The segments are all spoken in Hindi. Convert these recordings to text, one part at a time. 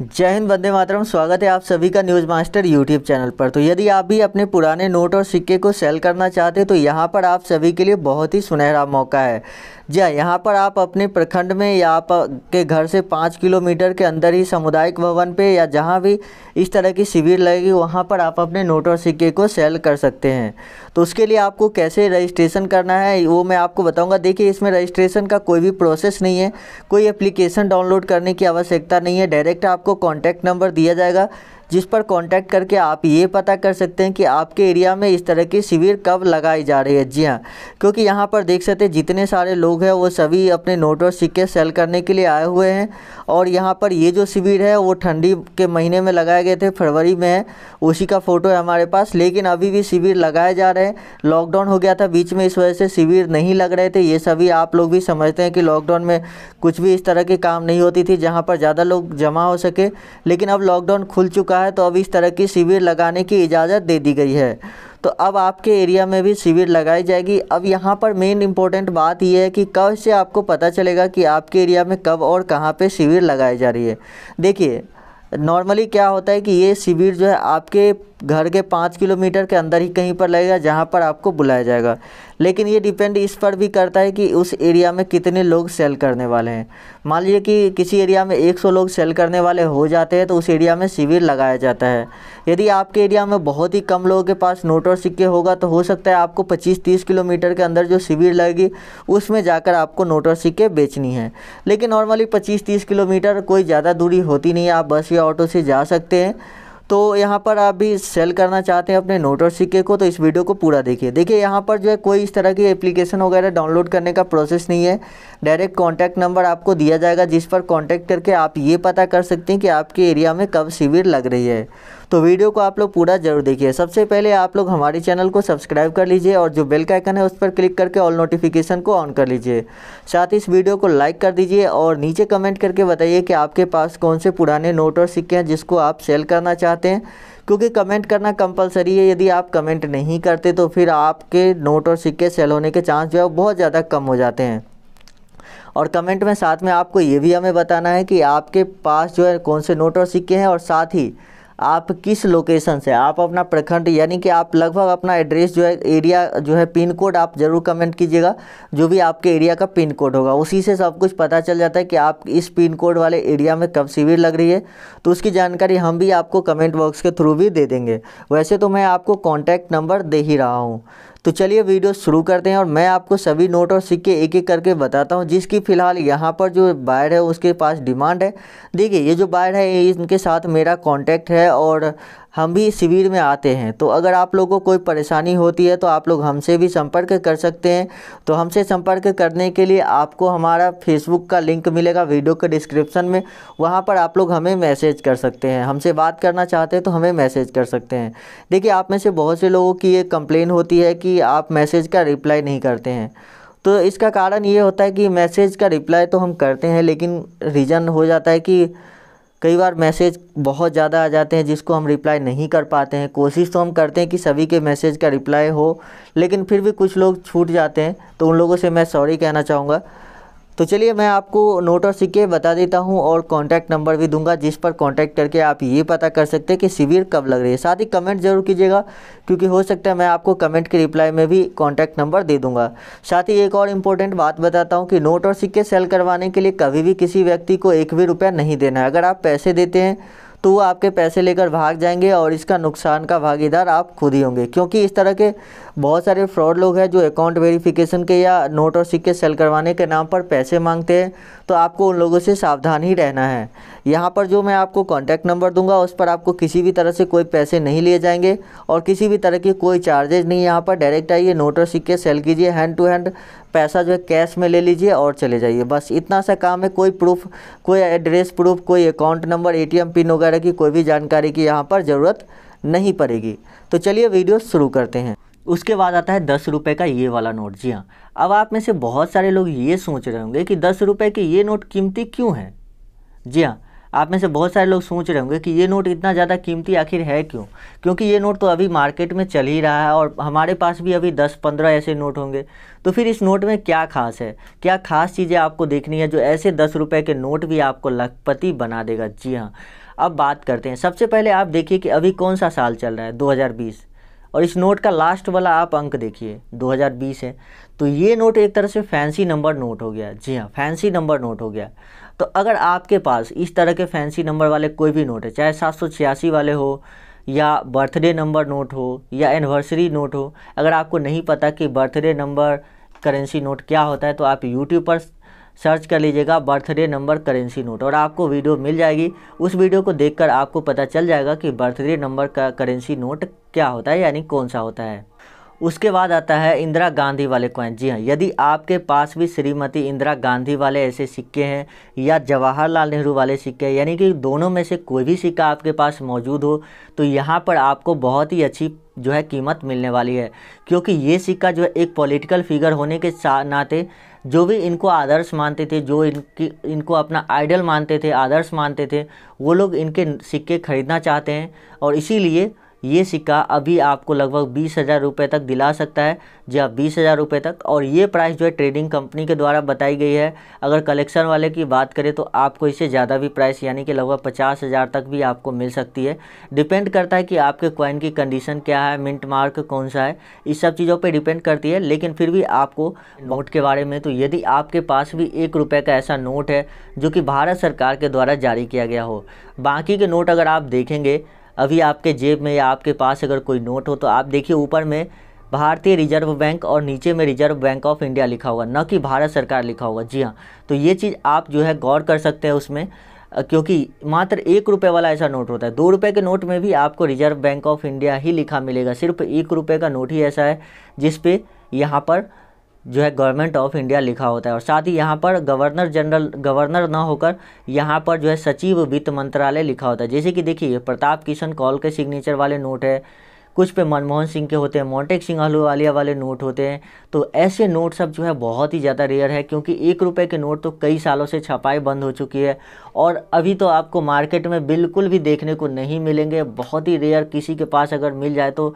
जय हिंद वंदे मातरम स्वागत है आप सभी का न्यूज़ मास्टर यूट्यूब चैनल पर तो यदि आप भी अपने पुराने नोट और सिक्के को सेल करना चाहते हैं तो यहाँ पर आप सभी के लिए बहुत ही सुनहरा मौका है जी यहाँ पर आप अपने प्रखंड में या आप के घर से पाँच किलोमीटर के अंदर ही सामुदायिक भवन पे या जहाँ भी इस तरह की शिविर लगेगी वहाँ पर आप अपने नोट और सिक्के को सेल कर सकते हैं तो उसके लिए आपको कैसे रजिस्ट्रेशन करना है वो मैं आपको बताऊँगा देखिए इसमें रजिस्ट्रेशन का कोई भी प्रोसेस नहीं है कोई एप्लीकेशन डाउनलोड करने की आवश्यकता नहीं है डायरेक्ट आप आपको कॉन्टैक्ट नंबर दिया जाएगा जिस पर कांटेक्ट करके आप ये पता कर सकते हैं कि आपके एरिया में इस तरह की शिविर कब लगाई जा रही है जी हाँ क्योंकि यहाँ पर देख सकते हैं जितने सारे लोग हैं वो सभी अपने नोट और सिक्के सेल करने के लिए आए हुए हैं और यहाँ पर ये जो शिविर है वो ठंडी के महीने में लगाए गए थे फरवरी में उसी का फ़ोटो है हमारे पास लेकिन अभी भी शिविर लगाए जा रहे हैं लॉकडाउन हो गया था बीच में इस वजह से शिविर नहीं लग रहे थे ये सभी आप लोग भी समझते हैं कि लॉकडाउन में कुछ भी इस तरह के काम नहीं होती थी जहाँ पर ज़्यादा लोग जमा हो सके लेकिन अब लॉकडाउन खुल चुका चुका है तो अब इस तरह की शिविर लगाने की इजाज़त दे दी गई है तो अब आपके एरिया में भी शिविर लगाई जाएगी अब यहाँ पर मेन इम्पोर्टेंट बात यह है कि कब से आपको पता चलेगा कि आपके एरिया में कब और कहाँ पे शिविर लगाई जा रही है देखिए नॉर्मली क्या होता है कि ये शिविर जो है आपके घर के पाँच किलोमीटर के अंदर ही कहीं पर लगेगा जहाँ पर आपको बुलाया जाएगा लेकिन ये डिपेंड इस पर भी करता है कि उस एरिया में कितने लोग सेल करने वाले हैं मान लीजिए कि किसी एरिया में 100 लोग सेल करने वाले हो जाते हैं तो उस एरिया में शिविर लगाया जाता है यदि आपके एरिया में बहुत ही कम लोगों के पास नोट और सिक्के होगा तो हो सकता है आपको पच्चीस तीस किलोमीटर के अंदर जो शिविर लगेगी उसमें जाकर आपको नोट और सिक्के बेचनी है लेकिन नॉर्मली पच्चीस तीस किलोमीटर कोई ज़्यादा दूरी होती नहीं है आप बस या ऑटो से जा सकते हैं तो यहाँ पर आप भी सेल करना चाहते हैं अपने नोट और सिक्के को तो इस वीडियो को पूरा देखिए देखिए यहाँ पर जो है कोई इस तरह की एप्लीकेशन वगैरह डाउनलोड करने का प्रोसेस नहीं है डायरेक्ट कॉन्टैक्ट नंबर आपको दिया जाएगा जिस पर कॉन्टैक्ट करके आप ये पता कर सकते हैं कि आपके एरिया में कब शिविर लग रही है तो वीडियो को आप लोग पूरा जरूर देखिए सबसे पहले आप लोग हमारे चैनल को सब्सक्राइब कर लीजिए और जो बेल का आइकन है उस पर क्लिक करके ऑल नोटिफिकेशन को ऑन कर लीजिए साथ ही इस वीडियो को लाइक कर दीजिए और नीचे कमेंट करके बताइए कि आपके पास कौन से पुराने नोट और सिक्के हैं जिसको आप सेल करना चाहते हैं क्योंकि कमेंट करना कंपलसरी है यदि आप कमेंट नहीं करते तो फिर आपके नोट और सिक्के सेल होने के चांस जो है बहुत ज़्यादा कम हो जाते हैं और कमेंट में साथ में आपको ये भी हमें बताना है कि आपके पास जो है कौन से नोट और सिक्के हैं और साथ ही आप किस लोकेशन से आप अपना प्रखंड यानी कि आप लगभग अपना एड्रेस जो है एरिया जो है पिन कोड आप ज़रूर कमेंट कीजिएगा जो भी आपके एरिया का पिन कोड होगा उसी से सब कुछ पता चल जाता है कि आप इस पिन कोड वाले एरिया में कब शिविर लग रही है तो उसकी जानकारी हम भी आपको कमेंट बॉक्स के थ्रू भी दे देंगे वैसे तो मैं आपको कॉन्टैक्ट नंबर दे ही रहा हूँ तो चलिए वीडियो शुरू करते हैं और मैं आपको सभी नोट और सिक्के एक एक करके बताता हूँ जिसकी फ़िलहाल यहाँ पर जो बायर है उसके पास डिमांड है देखिए ये जो बायर है इनके साथ मेरा कॉन्टैक्ट है और हम भी शिविर में आते हैं तो अगर आप लोगों को कोई परेशानी होती है तो आप लोग हमसे भी संपर्क कर सकते हैं तो हमसे संपर्क करने के लिए आपको हमारा फेसबुक का लिंक मिलेगा वीडियो के डिस्क्रिप्शन में वहाँ पर आप लोग हमें मैसेज कर सकते हैं हमसे बात करना चाहते हैं तो हमें मैसेज कर सकते हैं देखिए आप में से बहुत से लोगों की ये कंप्लेन होती है कि आप मैसेज का रिप्लाई नहीं करते हैं तो इसका कारण ये होता है कि मैसेज का रिप्लाई तो हम करते हैं लेकिन रीज़न हो जाता है कि कई बार मैसेज बहुत ज़्यादा आ जाते हैं जिसको हम रिप्लाई नहीं कर पाते हैं कोशिश तो हम करते हैं कि सभी के मैसेज का रिप्लाई हो लेकिन फिर भी कुछ लोग छूट जाते हैं तो उन लोगों से मैं सॉरी कहना चाहूँगा तो चलिए मैं आपको नोट और सिक्के बता देता हूँ और कॉन्टैक्ट नंबर भी दूंगा जिस पर कॉन्टैक्ट करके आप ये पता कर सकते हैं कि शिविर कब लग रही है साथ ही कमेंट जरूर कीजिएगा क्योंकि हो सकता है मैं आपको कमेंट के रिप्लाई में भी कॉन्टैक्ट नंबर दे दूंगा साथ ही एक और इम्पोर्टेंट बात बताता हूँ कि नोट और सिक्के सेल करवाने के लिए कभी भी किसी व्यक्ति को एक भी रुपया नहीं देना है अगर आप पैसे देते हैं तो वो आपके पैसे लेकर भाग जाएंगे और इसका नुकसान का भागीदार आप खुद ही होंगे क्योंकि इस तरह के बहुत सारे फ्रॉड लोग हैं जो अकाउंट वेरिफिकेशन के या नोट और सिक्के सेल करवाने के नाम पर पैसे मांगते हैं तो आपको उन लोगों से सावधान ही रहना है यहाँ पर जो मैं आपको कॉन्टैक्ट नंबर दूंगा उस पर आपको किसी भी तरह से कोई पैसे नहीं लिए जाएंगे और किसी भी तरह की कोई चार्जेज नहीं यहाँ पर डायरेक्ट आइए नोट और सिक्के सेल कीजिए हैंड टू हैंड पैसा जो है कैश में ले लीजिए और चले जाइए बस इतना सा काम है कोई प्रूफ कोई एड्रेस प्रूफ कोई अकाउंट नंबर एटीएम पिन वगैरह की कोई भी जानकारी की यहाँ पर ज़रूरत नहीं पड़ेगी तो चलिए वीडियो शुरू करते हैं उसके बाद आता है दस रुपये का ये वाला नोट जी हाँ अब आप में से बहुत सारे लोग ये सोच रहे होंगे कि दस रुपये के ये नोट कीमती क्यों हैं जी हाँ आप में से बहुत सारे लोग सोच रहे होंगे कि ये नोट इतना ज़्यादा कीमती आखिर है क्यों क्योंकि ये नोट तो अभी मार्केट में चल ही रहा है और हमारे पास भी अभी 10-15 ऐसे नोट होंगे तो फिर इस नोट में क्या खास है क्या खास चीज़ें आपको देखनी है जो ऐसे दस रुपये के नोट भी आपको लखपति बना देगा जी हाँ अब बात करते हैं सबसे पहले आप देखिए कि अभी कौन सा साल चल रहा है दो और इस नोट का लास्ट वाला आप अंक देखिए 2020 है तो ये नोट एक तरह से फैंसी नंबर नोट हो गया जी हाँ फैंसी नंबर नोट हो गया तो अगर आपके पास इस तरह के फैंसी नंबर वाले कोई भी नोट है चाहे सात वाले हो या बर्थडे नंबर नोट हो या एनिवर्सरी नोट हो अगर आपको नहीं पता कि बर्थडे नंबर करेंसी नोट क्या होता है तो आप यूट्यूब पर सर्च कर लीजिएगा बर्थडे नंबर करेंसी नोट और आपको वीडियो मिल जाएगी उस वीडियो को देखकर आपको पता चल जाएगा कि बर्थडे नंबर का करेंसी नोट क्या होता है यानी कौन सा होता है उसके बाद आता है इंदिरा गांधी वाले कॉइन जी हाँ यदि आपके पास भी श्रीमती इंदिरा गांधी वाले ऐसे सिक्के हैं या जवाहरलाल नेहरू वाले सिक्के यानी कि दोनों में से कोई भी सिक्का आपके पास मौजूद हो तो यहाँ पर आपको बहुत ही अच्छी जो है कीमत मिलने वाली है क्योंकि ये सिक्का जो है एक पॉलिटिकल फिगर होने के नाते जो भी इनको आदर्श मानते थे जो इनकी इनको अपना आइडल मानते थे आदर्श मानते थे वो लोग इनके सिक्के खरीदना चाहते हैं और इसीलिए ये सिक्का अभी आपको लगभग बीस हज़ार रुपये तक दिला सकता है जी आप हाँ, बीस हज़ार रुपये तक और ये प्राइस जो है ट्रेडिंग कंपनी के द्वारा बताई गई है अगर कलेक्शन वाले की बात करें तो आपको इससे ज़्यादा भी प्राइस यानी कि लगभग पचास हज़ार तक भी आपको मिल सकती है डिपेंड करता है कि आपके कॉइन की कंडीशन क्या है मिंट मार्क कौन सा है इस सब चीज़ों पर डिपेंड करती है लेकिन फिर भी आपको नोट के बारे में तो यदि आपके पास भी एक रुपये का ऐसा नोट है जो कि भारत सरकार के द्वारा जारी किया गया हो बाकी के नोट अगर आप देखेंगे अभी आपके जेब में या आपके पास अगर कोई नोट हो तो आप देखिए ऊपर में भारतीय रिजर्व बैंक और नीचे में रिजर्व बैंक ऑफ इंडिया लिखा होगा न कि भारत सरकार लिखा होगा जी हाँ तो ये चीज़ आप जो है गौर कर सकते हैं उसमें क्योंकि मात्र एक रुपये वाला ऐसा नोट होता है दो रुपये के नोट में भी आपको रिजर्व बैंक ऑफ इंडिया ही लिखा मिलेगा सिर्फ एक रुपये का नोट ही ऐसा है जिसपे यहाँ पर जो है गवर्नमेंट ऑफ इंडिया लिखा होता है और साथ ही यहाँ पर गवर्नर जनरल गवर्नर ना होकर यहाँ पर जो है सचिव वित्त मंत्रालय लिखा होता है जैसे कि देखिए प्रताप किशन कौल के सिग्नेचर वाले नोट है कुछ पे मनमोहन सिंह के होते हैं मोन्टेक सिंह अहलूवालिया वाले नोट होते हैं तो ऐसे नोट सब जो है बहुत ही ज़्यादा रेयर है क्योंकि एक रुपये के नोट तो कई सालों से छपाई बंद हो चुकी है और अभी तो आपको मार्केट में बिल्कुल भी देखने को नहीं मिलेंगे बहुत ही रेयर किसी के पास अगर मिल जाए तो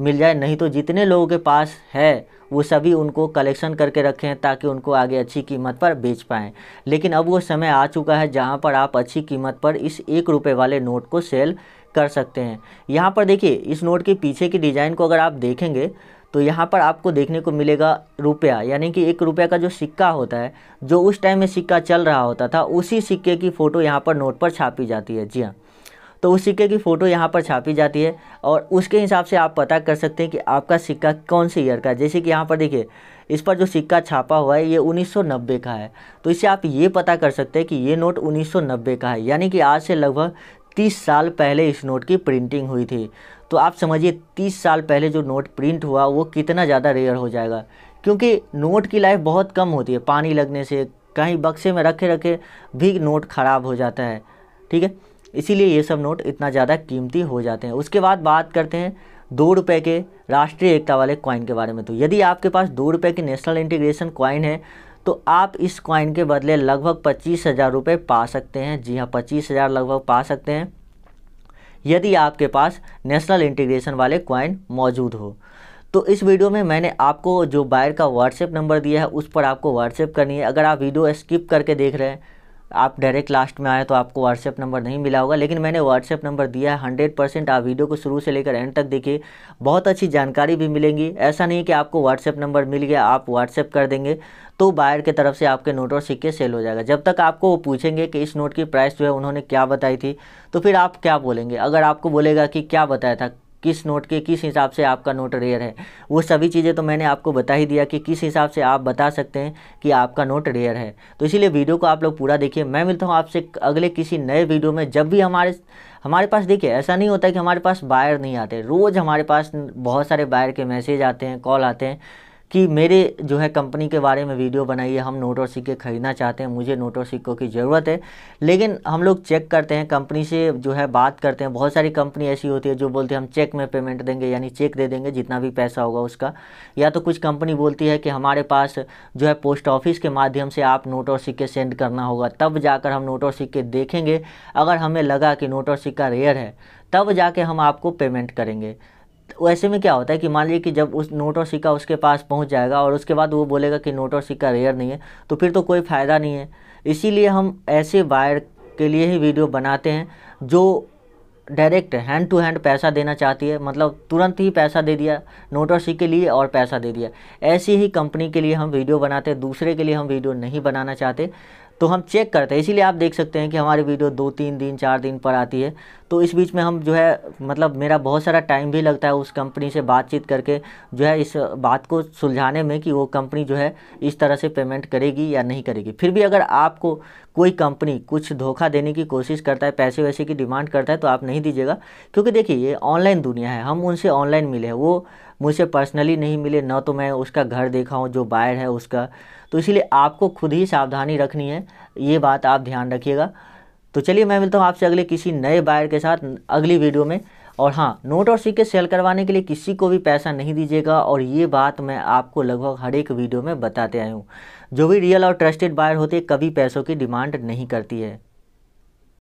मिल जाए नहीं तो जितने लोगों के पास है वो सभी उनको कलेक्शन करके रखें ताकि उनको आगे अच्छी कीमत पर बेच पाएँ लेकिन अब वो समय आ चुका है जहाँ पर आप अच्छी कीमत पर इस एक रुपये वाले नोट को सेल कर सकते हैं यहाँ पर देखिए इस नोट के पीछे की डिज़ाइन को अगर आप देखेंगे तो यहाँ पर आपको देखने को मिलेगा रुपया यानी कि एक रुपया का जो सिक्का होता है जो उस टाइम में सिक्का चल रहा होता था उसी सिक्के की फ़ोटो यहाँ पर नोट पर छापी जाती है जी हाँ तो उस सिक्के की फ़ोटो यहाँ पर छापी जाती है और उसके हिसाब से आप पता कर सकते हैं कि आपका सिक्का कौन से ईयर का है जैसे कि यहाँ पर देखिए इस पर जो सिक्का छापा हुआ है ये 1990 का है तो इससे आप ये पता कर सकते हैं कि ये नोट 1990 का है यानी कि आज से लगभग 30 साल पहले इस नोट की प्रिंटिंग हुई थी तो आप समझिए 30 साल पहले जो नोट प्रिंट हुआ वो कितना ज़्यादा रेयर हो जाएगा क्योंकि नोट की लाइफ बहुत कम होती है पानी लगने से कहीं बक्से में रखे रखे भी नोट ख़राब हो जाता है ठीक है इसीलिए ये सब नोट इतना ज़्यादा कीमती हो जाते हैं उसके बाद बात करते हैं दो रुपये के राष्ट्रीय एकता वाले कॉइन के बारे में तो यदि आपके पास दो रुपये के नेशनल इंटीग्रेशन कॉइन है तो आप इस कॉइन के बदले लगभग पच्चीस हज़ार रुपये पा सकते हैं जी हाँ पच्चीस हज़ार लगभग पा सकते हैं यदि आपके पास नेशनल इंटीग्रेशन वाले कॉइन मौजूद हो तो इस वीडियो में मैंने आपको जो बायर का व्हाट्सएप नंबर दिया है उस पर आपको व्हाट्सएप करनी है अगर आप वीडियो स्किप करके देख रहे हैं आप डायरेक्ट लास्ट में आए तो आपको व्हाट्सएप नंबर नहीं मिला होगा लेकिन मैंने व्हाट्सएप नंबर दिया है हंड्रेड परसेंट आप वीडियो को शुरू से लेकर एंड तक देखिए बहुत अच्छी जानकारी भी मिलेंगी ऐसा नहीं कि आपको व्हाट्सएप नंबर मिल गया आप व्हाट्सएप कर देंगे तो बायर की तरफ से आपके नोट और सिक्के सेल हो जाएगा जब तक आपको वो पूछेंगे कि इस नोट की प्राइस जो है उन्होंने क्या बताई थी तो फिर आप क्या बोलेंगे अगर आपको बोलेगा कि क्या बताया था किस नोट के किस हिसाब से आपका नोट रेयर है वो सभी चीज़ें तो मैंने आपको बता ही दिया कि किस हिसाब से आप बता सकते हैं कि आपका नोट रेयर है तो इसीलिए वीडियो को आप लोग पूरा देखिए मैं मिलता हूँ आपसे अगले किसी नए वीडियो में जब भी हमारे हमारे पास देखिए ऐसा नहीं होता कि हमारे पास बायर नहीं आते रोज़ हमारे पास बहुत सारे बायर के मैसेज आते हैं कॉल आते हैं कि मेरे जो है कंपनी के बारे में वीडियो बनाइए हम नोट और सिक्के ख़रीदना चाहते हैं मुझे नोट और सिक्कों की ज़रूरत है लेकिन हम लोग चेक करते हैं कंपनी से जो है बात करते हैं बहुत सारी कंपनी ऐसी होती है जो बोलती है हम चेक में पेमेंट देंगे यानी चेक दे देंगे जितना भी पैसा होगा उसका या तो कुछ कंपनी बोलती है कि हमारे पास जो है पोस्ट ऑफिस के माध्यम से आप नोट और सिक्के सेंड करना होगा तब जाकर हम नोट और सिक्के देखेंगे अगर हमें लगा कि नोट और सिक्का रेयर है तब जाके हम आपको पेमेंट करेंगे वैसे ऐसे में क्या होता है कि मान लीजिए कि जब उस नोट और सिक्का उसके पास पहुंच जाएगा और उसके बाद वो बोलेगा कि नोट और सिक्का रेयर नहीं है तो फिर तो कोई फ़ायदा नहीं है इसीलिए हम ऐसे बायर के लिए ही वीडियो बनाते हैं जो डायरेक्ट हैंड टू हैंड पैसा देना चाहती है मतलब तुरंत ही पैसा दे दिया नोट और सिक्के लिए और पैसा दे दिया ऐसी ही कंपनी के लिए हम वीडियो बनाते हैं दूसरे के लिए हम वीडियो नहीं बनाना चाहते तो हम चेक करते हैं इसीलिए आप देख सकते हैं कि हमारी वीडियो दो तीन दिन चार दिन पर आती है तो इस बीच में हम जो है मतलब मेरा बहुत सारा टाइम भी लगता है उस कंपनी से बातचीत करके जो है इस बात को सुलझाने में कि वो कंपनी जो है इस तरह से पेमेंट करेगी या नहीं करेगी फिर भी अगर आपको कोई कंपनी कुछ धोखा देने की कोशिश करता है पैसे वैसे की डिमांड करता है तो आप नहीं दीजिएगा क्योंकि देखिए ये ऑनलाइन दुनिया है हम उनसे ऑनलाइन मिले हैं वो मुझसे पर्सनली नहीं मिले ना तो मैं उसका घर देखा हूँ जो बायर है उसका तो इसीलिए आपको खुद ही सावधानी रखनी है ये बात आप ध्यान रखिएगा तो चलिए मैं मिलता हूँ आपसे अगले किसी नए बायर के साथ अगली वीडियो में और हाँ नोट और सिक्के सेल करवाने के लिए किसी को भी पैसा नहीं दीजिएगा और ये बात मैं आपको लगभग हर एक वीडियो में बताते आई हूँ जो भी रियल और ट्रस्टेड बायर होते कभी पैसों की डिमांड नहीं करती है